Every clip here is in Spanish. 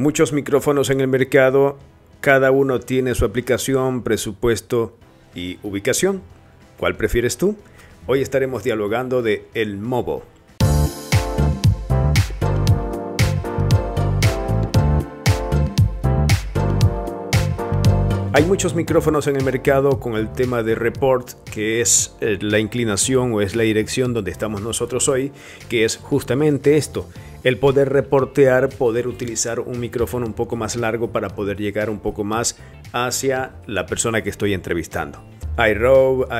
Muchos micrófonos en el mercado, cada uno tiene su aplicación, presupuesto y ubicación. ¿Cuál prefieres tú? Hoy estaremos dialogando de El Mobo, Hay muchos micrófonos en el mercado con el tema de report, que es eh, la inclinación o es la dirección donde estamos nosotros hoy, que es justamente esto, el poder reportear, poder utilizar un micrófono un poco más largo para poder llegar un poco más hacia la persona que estoy entrevistando. i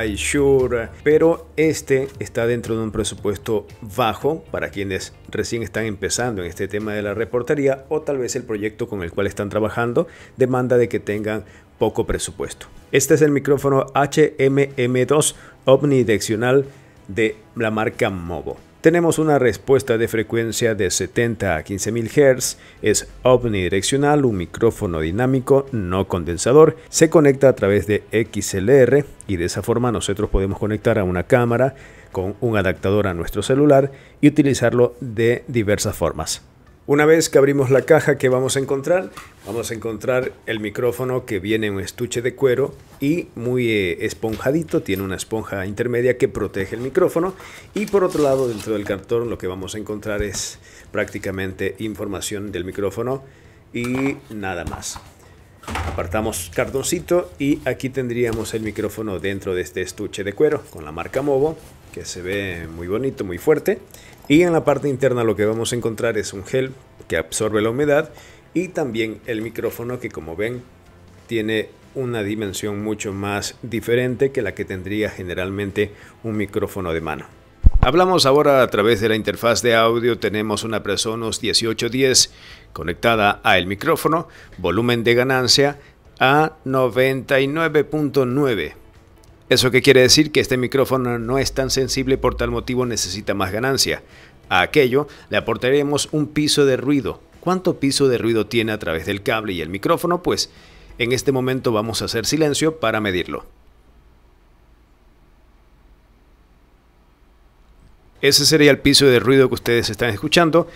iSure, pero este está dentro de un presupuesto bajo para quienes recién están empezando en este tema de la reportería o tal vez el proyecto con el cual están trabajando demanda de que tengan poco presupuesto. Este es el micrófono HMM2 omnidireccional de la marca Movo. Tenemos una respuesta de frecuencia de 70 a 15.000 Hz, es omnidireccional, un micrófono dinámico no condensador, se conecta a través de XLR y de esa forma nosotros podemos conectar a una cámara con un adaptador a nuestro celular y utilizarlo de diversas formas. Una vez que abrimos la caja, que vamos a encontrar? Vamos a encontrar el micrófono que viene en un estuche de cuero y muy eh, esponjadito, tiene una esponja intermedia que protege el micrófono. Y por otro lado, dentro del cartón lo que vamos a encontrar es prácticamente información del micrófono y nada más. Apartamos cartoncito y aquí tendríamos el micrófono dentro de este estuche de cuero con la marca Movo que se ve muy bonito, muy fuerte. Y en la parte interna lo que vamos a encontrar es un gel que absorbe la humedad y también el micrófono que como ven tiene una dimensión mucho más diferente que la que tendría generalmente un micrófono de mano. Hablamos ahora a través de la interfaz de audio, tenemos una Presonus 1810 conectada al micrófono, volumen de ganancia a 99.9 eso que quiere decir que este micrófono no es tan sensible por tal motivo necesita más ganancia. A aquello le aportaremos un piso de ruido. ¿Cuánto piso de ruido tiene a través del cable y el micrófono? Pues en este momento vamos a hacer silencio para medirlo. Ese sería el piso de ruido que ustedes están escuchando.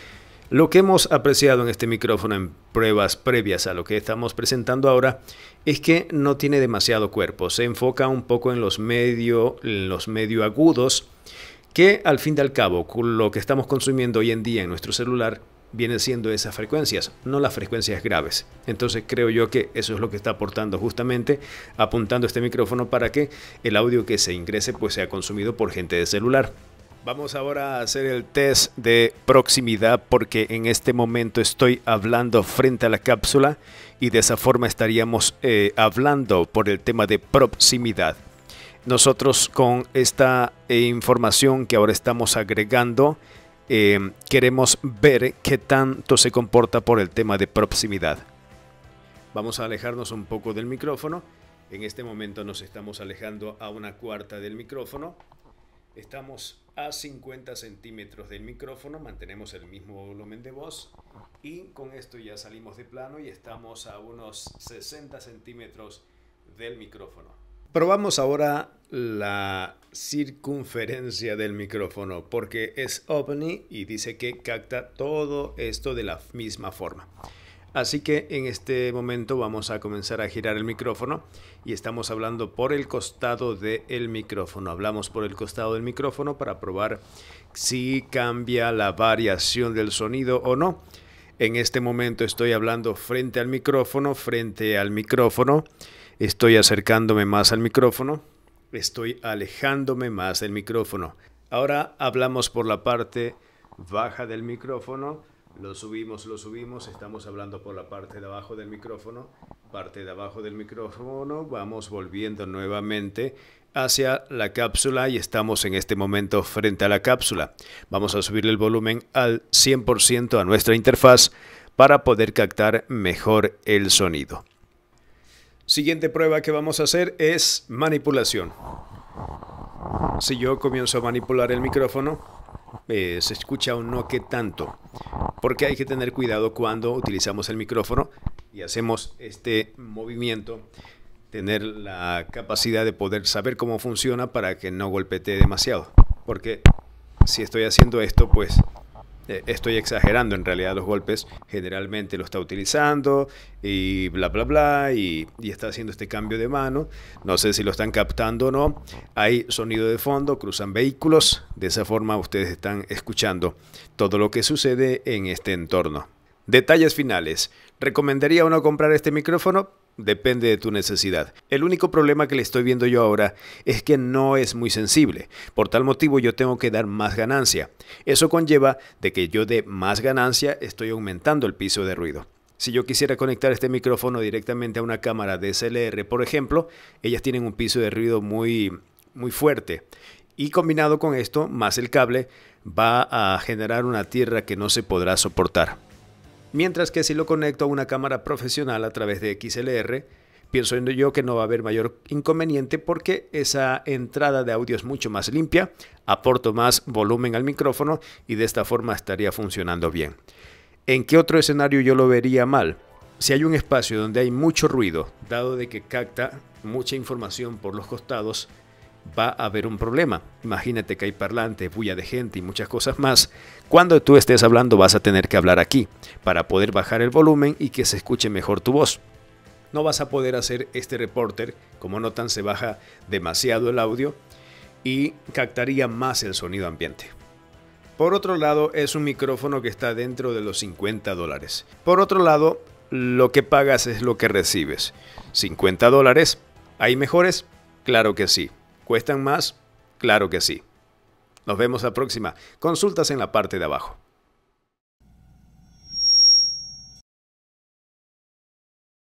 Lo que hemos apreciado en este micrófono en pruebas previas a lo que estamos presentando ahora es que no tiene demasiado cuerpo, se enfoca un poco en los medio, en los medio agudos, que al fin y al cabo lo que estamos consumiendo hoy en día en nuestro celular viene siendo esas frecuencias, no las frecuencias graves. Entonces creo yo que eso es lo que está aportando justamente, apuntando este micrófono para que el audio que se ingrese pues sea consumido por gente de celular. Vamos ahora a hacer el test de proximidad porque en este momento estoy hablando frente a la cápsula y de esa forma estaríamos eh, hablando por el tema de proximidad. Nosotros con esta eh, información que ahora estamos agregando eh, queremos ver qué tanto se comporta por el tema de proximidad. Vamos a alejarnos un poco del micrófono. En este momento nos estamos alejando a una cuarta del micrófono. Estamos a 50 centímetros del micrófono, mantenemos el mismo volumen de voz y con esto ya salimos de plano y estamos a unos 60 centímetros del micrófono. Probamos ahora la circunferencia del micrófono porque es OVNI y dice que capta todo esto de la misma forma. Así que en este momento vamos a comenzar a girar el micrófono y estamos hablando por el costado del micrófono. Hablamos por el costado del micrófono para probar si cambia la variación del sonido o no. En este momento estoy hablando frente al micrófono, frente al micrófono. Estoy acercándome más al micrófono. Estoy alejándome más del micrófono. Ahora hablamos por la parte baja del micrófono lo subimos, lo subimos, estamos hablando por la parte de abajo del micrófono, parte de abajo del micrófono, vamos volviendo nuevamente hacia la cápsula y estamos en este momento frente a la cápsula. Vamos a subir el volumen al 100% a nuestra interfaz para poder captar mejor el sonido. Siguiente prueba que vamos a hacer es manipulación. Si yo comienzo a manipular el micrófono, eh, se escucha o no que tanto porque hay que tener cuidado cuando utilizamos el micrófono y hacemos este movimiento, tener la capacidad de poder saber cómo funciona para que no golpete demasiado, porque si estoy haciendo esto, pues eh, estoy exagerando en realidad los golpes, generalmente lo está utilizando y bla bla bla y, está haciendo este cambio de mano, no sé si lo están captando o no, hay sonido de fondo, cruzan vehículos, de esa forma ustedes están escuchando todo lo que sucede en este entorno. Detalles finales, ¿recomendaría uno comprar este micrófono? Depende de tu necesidad. El único problema que le estoy viendo yo ahora es que no es muy sensible. Por tal motivo yo tengo que dar más ganancia. Eso conlleva de que yo de más ganancia, estoy aumentando el piso de ruido. Si yo quisiera conectar este micrófono directamente a una cámara DSLR, por ejemplo, ellas tienen un piso de ruido muy, muy fuerte. Y combinado con esto, más el cable, va a generar una tierra que no se podrá soportar. Mientras que si lo conecto a una cámara profesional a través de XLR, pienso yo que no va a haber mayor inconveniente porque esa entrada de audio es mucho más limpia, aporto más volumen al micrófono y de esta forma estaría funcionando bien. ¿En qué otro escenario yo lo vería mal? Si hay un espacio donde hay mucho ruido, dado de que capta mucha información por los costados, va a haber un problema. Imagínate que hay parlante, bulla de gente y muchas cosas más. Cuando tú estés hablando vas a tener que hablar aquí para poder bajar el volumen y que se escuche mejor tu voz. No vas a poder hacer este reporter, como notan se baja demasiado el audio y captaría más el sonido ambiente. Por otro lado, es un micrófono que está dentro de los 50 dólares. Por otro lado, lo que pagas es lo que recibes. 50 dólares, ¿hay mejores? Claro que sí. ¿Cuestan más? Claro que sí. Nos vemos la próxima. Consultas en la parte de abajo.